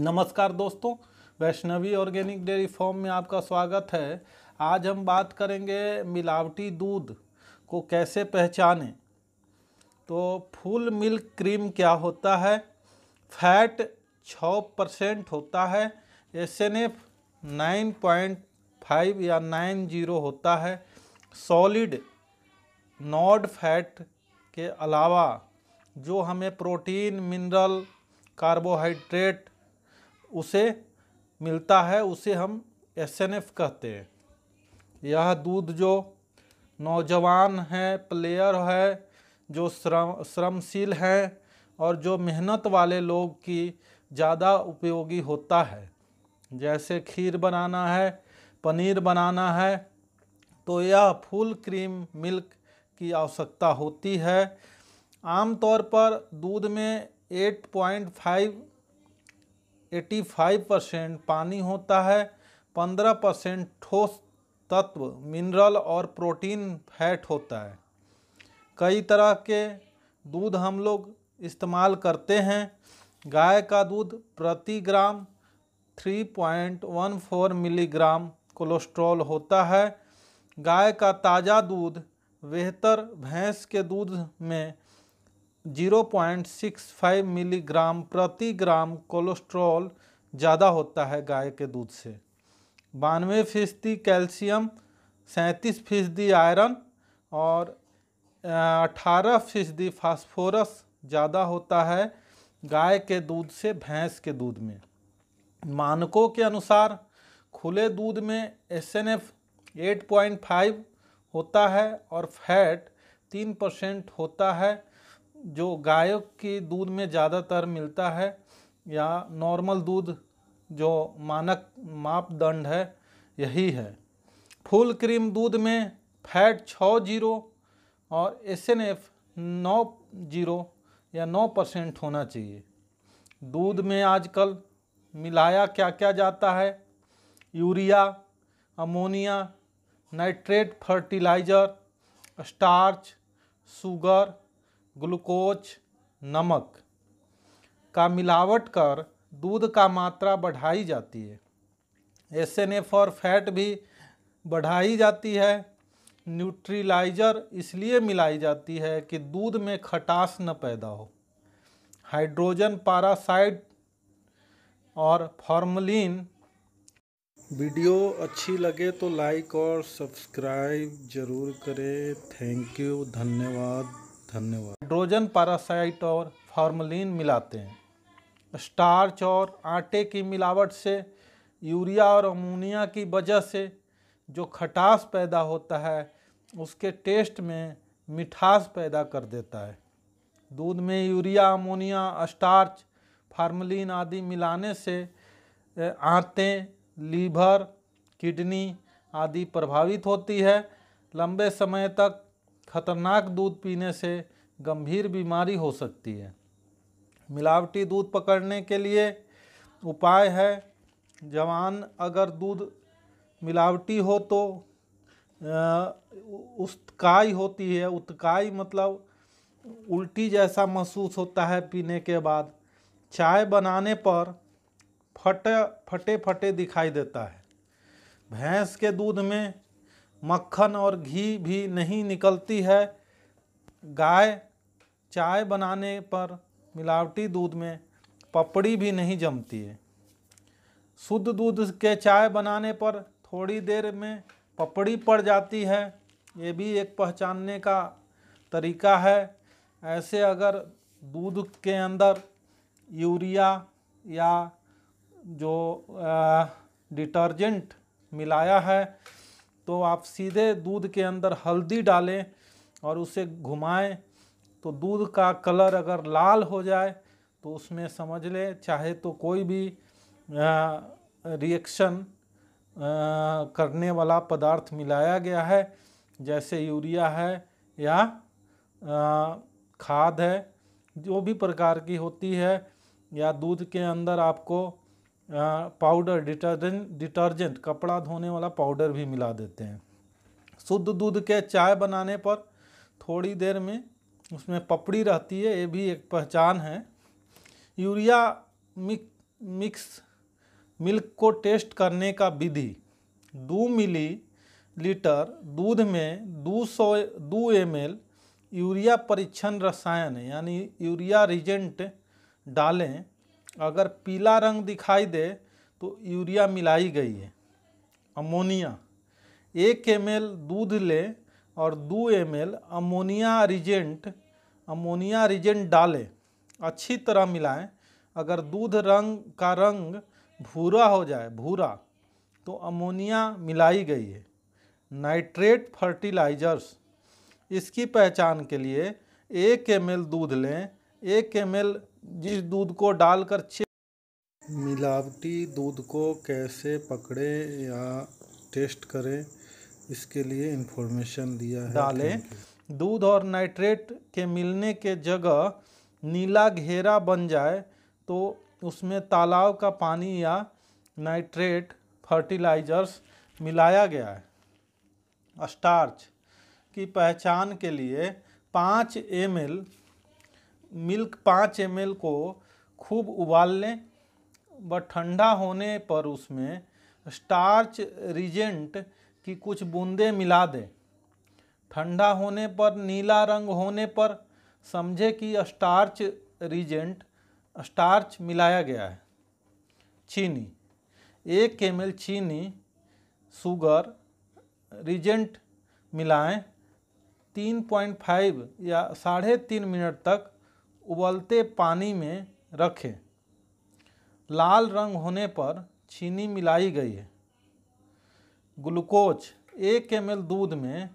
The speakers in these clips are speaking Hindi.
नमस्कार दोस्तों वैष्णवी ऑर्गेनिक डेयरी फॉर्म में आपका स्वागत है आज हम बात करेंगे मिलावटी दूध को कैसे पहचानें तो फुल मिल्क क्रीम क्या होता है फैट छः परसेंट होता है S N F nine point five या नाइन जीरो होता है सॉलिड नॉड फैट के अलावा जो हमें प्रोटीन मिनरल कार्बोहाइड्रेट उसे मिलता है उसे हम एस कहते हैं यह दूध जो नौजवान हैं प्लेयर है जो श्रम श्रमशील हैं और जो मेहनत वाले लोग की ज़्यादा उपयोगी होता है जैसे खीर बनाना है पनीर बनाना है तो यह फुल क्रीम मिल्क की आवश्यकता होती है आमतौर पर दूध में 8.5 85 परसेंट पानी होता है 15 परसेंट ठोस तत्व मिनरल और प्रोटीन फैट होता है कई तरह के दूध हम लोग इस्तेमाल करते हैं गाय का दूध प्रति ग्राम 3.14 मिलीग्राम कोलेस्ट्रॉल होता है गाय का ताज़ा दूध बेहतर भैंस के दूध में 0.65 मिलीग्राम प्रति ग्राम कोलेस्ट्रॉल ज़्यादा होता है गाय के दूध से बानवे फीसदी कैल्शियम सैंतीस फीसदी आयरन और अठारह फीसदी फास्फोरस ज़्यादा होता है गाय के दूध से भैंस के दूध में मानकों के अनुसार खुले दूध में S N F eight point five होता है और फैट तीन परसेंट होता है जो गायों के दूध में ज़्यादातर मिलता है या नॉर्मल दूध जो मानक मापदंड है यही है फुल क्रीम दूध में फैट छः जीरो और एस एन एफ नौ जीरो या नौ परसेंट होना चाहिए दूध में आजकल मिलाया क्या क्या जाता है urea ammonia nitrate fertiliser starch sugar glucose नमक का मिलावट कर दूध का मात्रा बढ़ाई जाती है एस एन एफ और फैट भी बढ़ाई जाती है न्यूट्रीलाइजर इसलिए मिलाई जाती है कि दूध में खटास न पैदा हो हाइड्रोजन पारासाइड और फॉर्मलिन वीडियो अच्छी लगे तो लाइक और सब्सक्राइब ज़रूर करें थैंक यू धन्यवाद धन्यवाद हाइड्रोजन पैरासाइट और फार्मलिन मिलाते हैं स्टार्च और आटे की मिलावट से यूरिया और अमोनिया की वजह से जो खटास पैदा होता है उसके टेस्ट में मिठास पैदा कर देता है दूध में यूरिया अमोनिया स्टार्च फार्मलिन आदि मिलाने से आते लीवर किडनी आदि प्रभावित होती है लंबे समय तक खतरनाक दूध पीने से गंभीर बीमारी हो सकती है मिलावटी दूध पकड़ने के लिए उपाय है जवान अगर दूध मिलावटी हो तो उत्काई होती है उत्काई मतलब उल्टी जैसा महसूस होता है पीने के बाद चाय बनाने पर फटे फटे फटे दिखाई देता है भैंस के दूध में मक्खन और घी भी नहीं निकलती है गाय चाय बनाने पर मिलावटी दूध में पपड़ी भी नहीं जमती है शुद्ध दूध के चाय बनाने पर थोड़ी देर में पपड़ी पड़ जाती है ये भी एक पहचानने का तरीका है ऐसे अगर दूध के अंदर यूरिया या जो डिटर्जेंट मिलाया है तो आप सीधे दूध के अंदर हल्दी डालें और उसे घुमाएं तो दूध का कलर अगर लाल हो जाए तो उसमें समझ लें चाहे तो कोई भी रिएक्शन करने वाला पदार्थ मिलाया गया है जैसे यूरिया है या आ, खाद है जो भी प्रकार की होती है या दूध के अंदर आपको पाउडर डिटर्जेंट डिटर्जेंट कपड़ा धोने वाला पाउडर भी मिला देते हैं शुद्ध दूध के चाय बनाने पर थोड़ी देर में उसमें पपड़ी रहती है ये भी एक पहचान है यूरिया मिक, मिक्स मिल्क को टेस्ट करने का विधि दो मिली लीटर दूध में दो सौ दो एम यूरिया परीक्षण रसायन यानी यूरिया रिजेंट डालें अगर पीला रंग दिखाई दे तो यूरिया मिलाई गई है अमोनिया एक एम दूध ले और दो एम अमोनिया रिजेंट अमोनिया रिजेंट डालें अच्छी तरह मिलाएं अगर दूध रंग का रंग भूरा हो जाए भूरा तो अमोनिया मिलाई गई है नाइट्रेट फर्टिलाइजर्स इसकी पहचान के लिए एक एम दूध लें एक एम जिस दूध को डालकर छे मिलावटी दूध को कैसे पकड़ें या टेस्ट करें इसके लिए इन्फॉर्मेशन दिया है डालें दूध और नाइट्रेट के मिलने के जगह नीला घेरा बन जाए तो उसमें तालाब का पानी या नाइट्रेट फर्टिलाइजर्स मिलाया गया है स्टार्च की पहचान के लिए पाँच एम मिल्क पाँच एम को खूब उबाल लें व ठंडा होने पर उसमें स्टार्च रिजेंट की कुछ बूंदें मिला दें ठंडा होने पर नीला रंग होने पर समझे कि स्टार्च रिजेंट स्टार्च मिलाया गया है चीनी एक एम चीनी शुगर रिजेंट मिलाएं 3.5 या साढ़े तीन मिनट तक उबलते पानी में रखें लाल रंग होने पर चीनी मिलाई गई है ग्लूकोज एक एम दूध में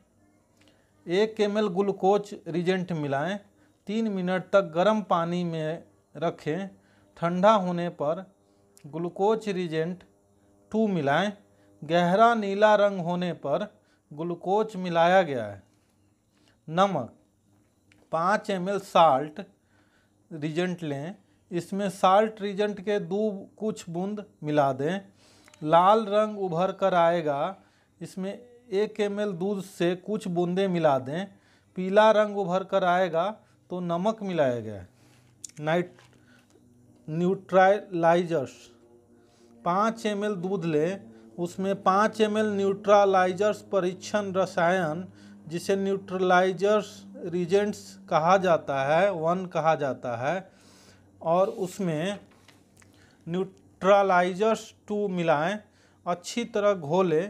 एक एम ग्लूकोज रिजेंट मिलाएं तीन मिनट तक गर्म पानी में रखें ठंडा होने पर ग्लूकोज रिजेंट टू मिलाएं गहरा नीला रंग होने पर ग्लूकोज मिलाया गया है नमक पाँच एम एल साल्ट रिजेंट लें इसमें साल्ट रिजेंट के दो कुछ बूंद मिला दें लाल रंग उभर कर आएगा इसमें एक एम दूध से कुछ बूंदें मिला दें पीला रंग उभर कर आएगा तो नमक मिलाया गया नाइट न्यूट्रालाइजर्स पाँच एम दूध लें उसमें पाँच एम न्यूट्रालाइजर्स परीक्षण रसायन जिसे न्यूट्रलाइजर्स रीजेंट्स कहा जाता है वन कहा जाता है और उसमें न्यूट्रलाइजर्स टू मिलाएं अच्छी तरह घोले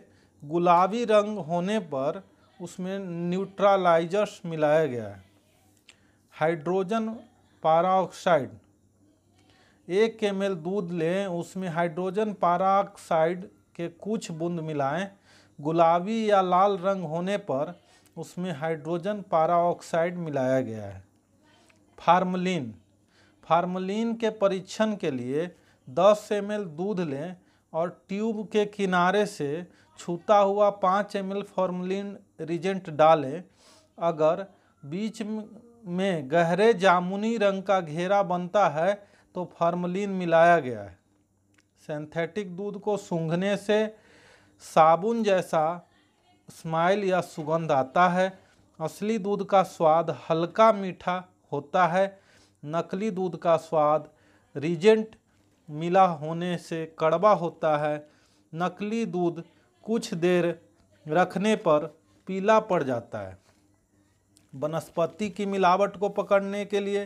गुलाबी रंग होने पर उसमें न्यूट्रलाइजर्स मिलाया गया है हाइड्रोजन पाराऑक्साइड एक एम दूध लें उसमें हाइड्रोजन पाराऑक्साइड के कुछ बूंद मिलाएं गुलाबी या लाल रंग होने पर उसमें हाइड्रोजन पारा ऑक्साइड मिलाया गया है फार्मलिन फार्मलिन के परीक्षण के लिए 10 एम दूध लें और ट्यूब के किनारे से छूता हुआ 5 एम फार्मलिन रिजेंट डालें अगर बीच में गहरे जामुनी रंग का घेरा बनता है तो फार्मलिन मिलाया गया है सिंथेटिक दूध को सूंघने से साबुन जैसा स्माइल या सुगंध आता है असली दूध का स्वाद हल्का मीठा होता है नकली दूध का स्वाद रिजेंट मिला होने से कड़वा होता है नकली दूध कुछ देर रखने पर पीला पड़ जाता है वनस्पति की मिलावट को पकड़ने के लिए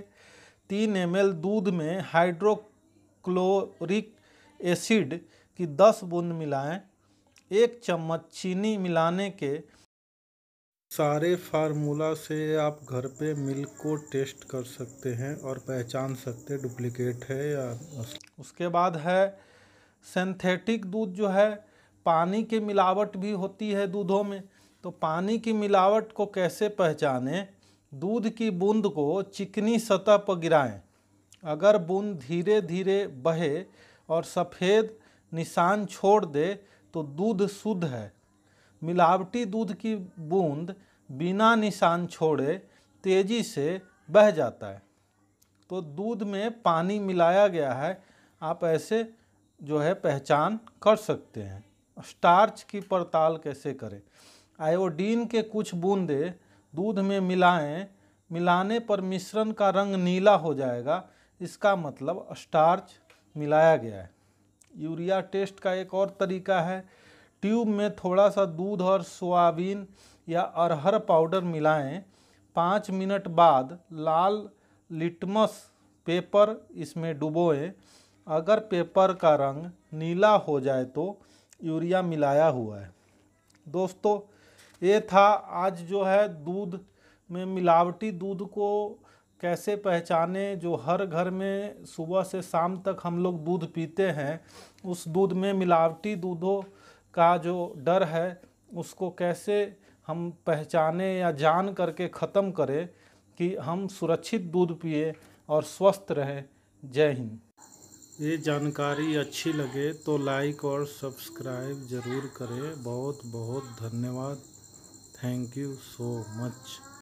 तीन एम दूध में हाइड्रोक्लोरिक एसिड की दस बूंद मिलाएं एक चम्मच चीनी मिलाने के सारे फार्मूला से आप घर पे मिल्क को टेस्ट कर सकते हैं और पहचान सकते डुप्लीकेट है या उसके बाद है सिंथेटिक दूध जो है पानी की मिलावट भी होती है दूधों में तो पानी की मिलावट को कैसे पहचानें दूध की बूंद को चिकनी सतह पर गिराएं अगर बूंद धीरे धीरे बहे और सफ़ेद निशान छोड़ दे तो दूध शुद्ध है मिलावटी दूध की बूंद बिना निशान छोड़े तेज़ी से बह जाता है तो दूध में पानी मिलाया गया है आप ऐसे जो है पहचान कर सकते हैं स्टार्च की पड़ताल कैसे करें आयोडीन के कुछ बूंदे दूध में मिलाएं मिलाने पर मिश्रण का रंग नीला हो जाएगा इसका मतलब स्टार्च मिलाया गया है यूरिया टेस्ट का एक और तरीका है ट्यूब में थोड़ा सा दूध और सोयाबीन या अरहर पाउडर मिलाएं पाँच मिनट बाद लाल लिटमस पेपर इसमें डुबोएं अगर पेपर का रंग नीला हो जाए तो यूरिया मिलाया हुआ है दोस्तों ये था आज जो है दूध में मिलावटी दूध को कैसे पहचाने जो हर घर में सुबह से शाम तक हम लोग दूध पीते हैं उस दूध में मिलावटी दूधों का जो डर है उसको कैसे हम पहचाने या जान करके ख़त्म करें कि हम सुरक्षित दूध पिए और स्वस्थ रहें जय हिंद ये जानकारी अच्छी लगे तो लाइक और सब्सक्राइब ज़रूर करें बहुत बहुत धन्यवाद थैंक यू सो मच